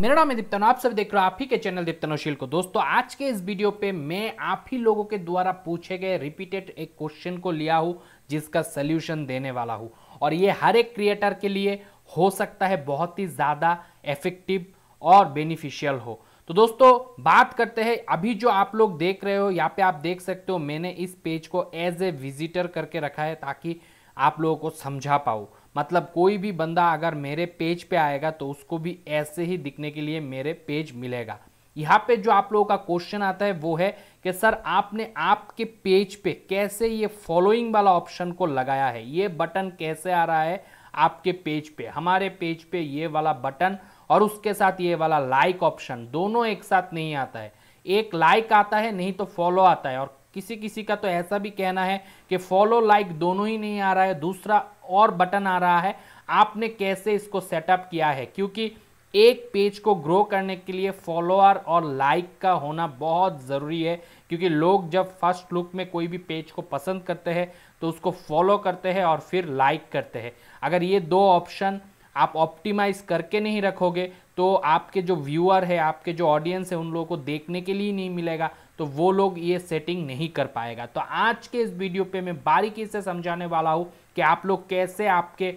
मेरा नाम है दीप्तन आप सब देख रहे हो आप ही के चैनल दीप्तनोशील को दोस्तों आज के इस वीडियो पे मैं आप ही लोगों के द्वारा पूछे गए रिपीटेड एक क्वेश्चन को लिया हूं जिसका सोल्यूशन देने वाला हूँ और ये हर एक क्रिएटर के लिए हो सकता है बहुत ही ज़्यादा इफेक्टिव और बेनिफिशियल हो तो दोस्तों बात करते हैं अभी जो आप लोग देख रहे हो यहाँ पे आप देख सकते हो मैंने इस पेज को एज ए विजिटर करके रखा है ताकि आप लोगों को समझा पाऊँ मतलब कोई भी बंदा अगर मेरे पेज पे आएगा तो उसको भी ऐसे ही दिखने के लिए मेरे पेज मिलेगा यहाँ पे जो आप लोगों का क्वेश्चन आता है वो है कि सर आपने आपके पेज पे कैसे ये फॉलोइंग वाला ऑप्शन को लगाया है ये बटन कैसे आ रहा है आपके पेज पे हमारे पेज पे ये वाला बटन और उसके साथ ये वाला लाइक ऑप्शन दोनों एक साथ नहीं आता है एक लाइक आता है नहीं तो फॉलो आता है और किसी किसी का तो ऐसा भी कहना है कि फॉलो लाइक दोनों ही नहीं आ रहा है दूसरा और बटन आ रहा है आपने कैसे इसको सेटअप किया है क्योंकि एक पेज को ग्रो करने के लिए फॉलोअर और लाइक का होना बहुत ज़रूरी है क्योंकि लोग जब फर्स्ट लुक में कोई भी पेज को पसंद करते हैं तो उसको फॉलो करते हैं और फिर लाइक करते हैं अगर ये दो ऑप्शन आप ऑप्टिमाइज करके नहीं रखोगे तो आपके जो व्यूअर है आपके जो ऑडियंस है उन लोगों को देखने के लिए नहीं मिलेगा तो वो लोग ये सेटिंग नहीं कर पाएगा तो आज के इस वीडियो पे मैं बारीकी से समझाने वाला हूँ कि आप लोग कैसे आपके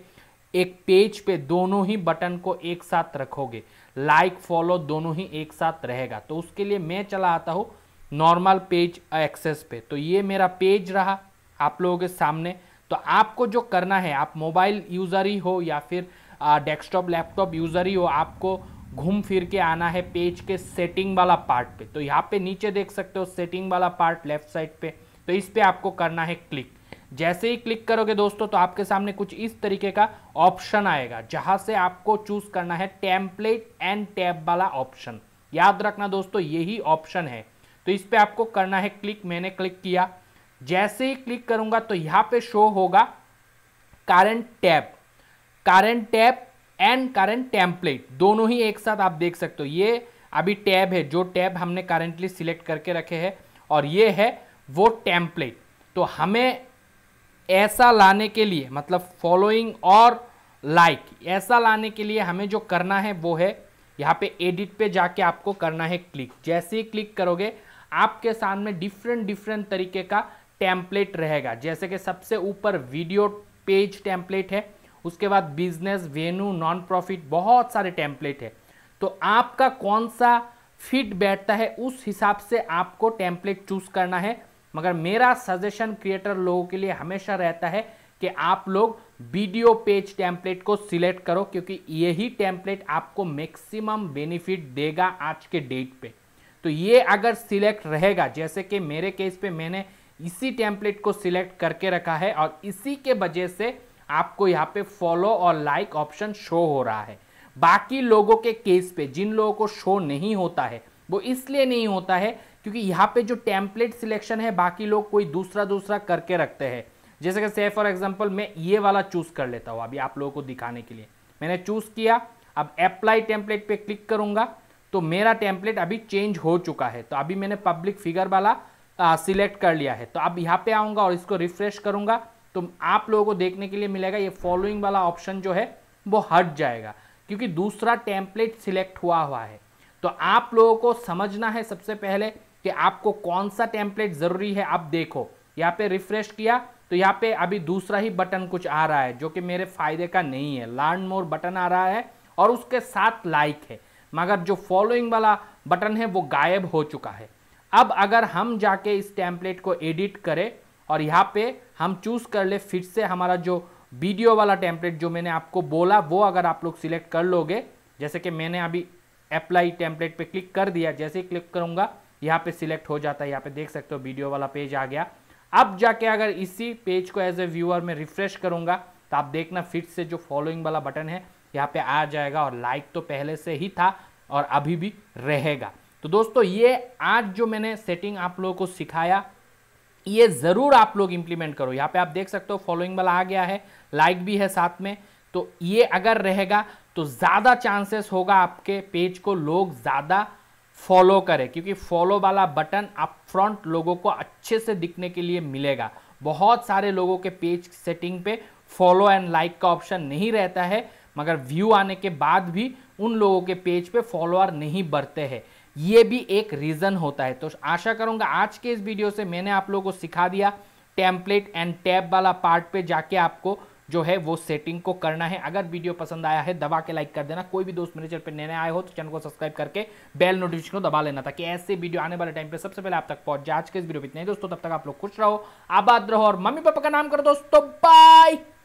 एक पेज पे दोनों ही बटन को एक साथ रखोगे लाइक फॉलो दोनों ही एक साथ रहेगा तो उसके लिए मैं चला आता हूँ नॉर्मल पेज एक्सेस पे तो ये मेरा पेज रहा आप लोगों के सामने तो आपको जो करना है आप मोबाइल यूज़र ही हो या फिर डेस्कटॉप लैपटॉप यूज़र ही हो आपको घूम फिर के आना है पेज के सेटिंग वाला पार्ट पे तो यहाँ पे नीचे देख सकते हो सेटिंग वाला पार्ट लेफ्ट साइड पे तो इस पर आपको करना है क्लिक जैसे ही क्लिक करोगे दोस्तों तो आपके सामने कुछ इस तरीके का ऑप्शन आएगा जहां से आपको चूज करना है टेम्पलेट एंड टैब वाला ऑप्शन याद रखना दोस्तों यही ऑप्शन है तो इस पे आपको करना है क्लिक मैंने क्लिक किया जैसे ही क्लिक करूंगा तो यहाँ पे शो होगा current tab current tab and current template दोनों ही एक साथ आप देख सकते हो ये अभी टैब है जो टैब हमने करंटली सिलेक्ट करके रखे हैं और ये है वो टेम्पलेट तो हमें ऐसा लाने के लिए मतलब फॉलोइंग और लाइक like, ऐसा लाने के लिए हमें जो करना है वो है यहाँ पे एडिट पे जाके आपको करना है क्लिक जैसे ही क्लिक करोगे आपके सामने डिफरेंट डिफरेंट तरीके का टेम्पलेट रहेगा जैसे कि सबसे ऊपर वीडियो पेज टेम्पलेट है उसके बाद बिजनेस वेन्यू नॉन प्रॉफिट बहुत सारे टेम्पलेट है तो आपका कौन सा फिट बैठता है उस हिसाब से आपको टेम्पलेट चूज करना है मगर मेरा सजेशन क्रिएटर लोगों के लिए हमेशा रहता है कि आप लोग वीडियो पेज टेम्पलेट को सिलेक्ट करो क्योंकि यही टेम्पलेट आपको मैक्सिमम बेनिफिट देगा आज के डेट पे तो ये अगर सिलेक्ट रहेगा जैसे कि मेरे केस पे मैंने इसी टेम्पलेट को सिलेक्ट करके रखा है और इसी के वजह से आपको यहाँ पे फॉलो और लाइक ऑप्शन शो हो रहा है बाकी लोगों के केस पे जिन लोगों को शो नहीं होता है वो इसलिए नहीं होता है क्योंकि यहाँ पे जो टेम्पलेट सिलेक्शन है बाकी लोग कोई दूसरा दूसरा करके रखते हैं जैसे कि से फॉर एग्जाम्पल मैं ये वाला चूज़ कर लेता हूँ अभी आप लोगों को दिखाने के लिए मैंने चूज़ किया अब अप्लाई टेम्पलेट पर क्लिक करूंगा तो मेरा टेम्पलेट अभी चेंज हो चुका है तो अभी मैंने पब्लिक फिगर वाला सिलेक्ट कर लिया है तो अब यहाँ पे आऊँगा और इसको रिफ्रेश करूँगा तो आप लोगों को देखने के लिए मिलेगा ये फॉलोइंग वाला ऑप्शन जो है वो हट जाएगा क्योंकि दूसरा टेम्पलेट सिलेक्ट हुआ हुआ है तो आप लोगों को समझना है सबसे पहले कि आपको कौन सा टेम्पलेट ज़रूरी है आप देखो यहाँ पे रिफ्रेश किया तो यहाँ पे अभी दूसरा ही बटन कुछ आ रहा है जो कि मेरे फायदे का नहीं है लर्न मोर बटन आ रहा है और उसके साथ लाइक है मगर जो फॉलोइंग वाला बटन है वो गायब हो चुका है अब अगर हम जाके इस टेम्पलेट को एडिट करें और यहाँ पे हम चूज़ कर ले फिर से हमारा जो वीडियो वाला टेम्पलेट जो मैंने आपको बोला वो अगर आप लोग सिलेक्ट कर लोगे जैसे कि मैंने अभी अप्लाई टेम्पलेट पे क्लिक कर दिया जैसे ही क्लिक करूँगा यहाँ पे सिलेक्ट हो जाता है यहाँ पे देख सकते हो वीडियो वाला पेज आ गया अब जाके अगर इसी पेज को एज ए व्यूअर में रिफ्रेश करूँगा तो आप देखना फिर से जो फॉलोइंग वाला बटन है यहाँ पे आ जाएगा और लाइक तो पहले से ही था और अभी भी रहेगा तो दोस्तों ये आज जो मैंने सेटिंग आप लोगों को सिखाया ये ज़रूर आप लोग इंप्लीमेंट करो यहाँ पे आप देख सकते हो फॉलोइंग वाला आ गया है लाइक भी है साथ में तो ये अगर रहेगा तो ज़्यादा चांसेस होगा आपके पेज को लोग ज़्यादा फॉलो करें क्योंकि फॉलो वाला बटन आप फ्रंट लोगों को अच्छे से दिखने के लिए मिलेगा बहुत सारे लोगों के पेज सेटिंग पे फॉलो एंड लाइक का ऑप्शन नहीं रहता है मगर व्यू आने के बाद भी उन लोगों के पेज पे फॉलोअर नहीं बढ़ते हैं ये भी एक रीज़न होता है तो आशा करूंगा आज के इस वीडियो से मैंने आप लोगों को सिखा दिया टेम्पलेट एंड टैब वाला पार्ट पे जाके आपको जो है वो सेटिंग को करना है अगर वीडियो पसंद आया है दबा के लाइक कर देना कोई भी दोस्त मेरे चैनल पर नए आए हो तो चैनल को सब्सक्राइब करके बेल नोटिफिकेशन को दबा लेना ताकि ऐसे वीडियो आने वाले टाइम पे सबसे पहले आप तक पहुंच जाए आज के इस वीडियो में इतने दोस्तों तब तक आप लोग खुश रहो आबाद रहो और मम्मी पापा का नाम करो दोस्तों बाय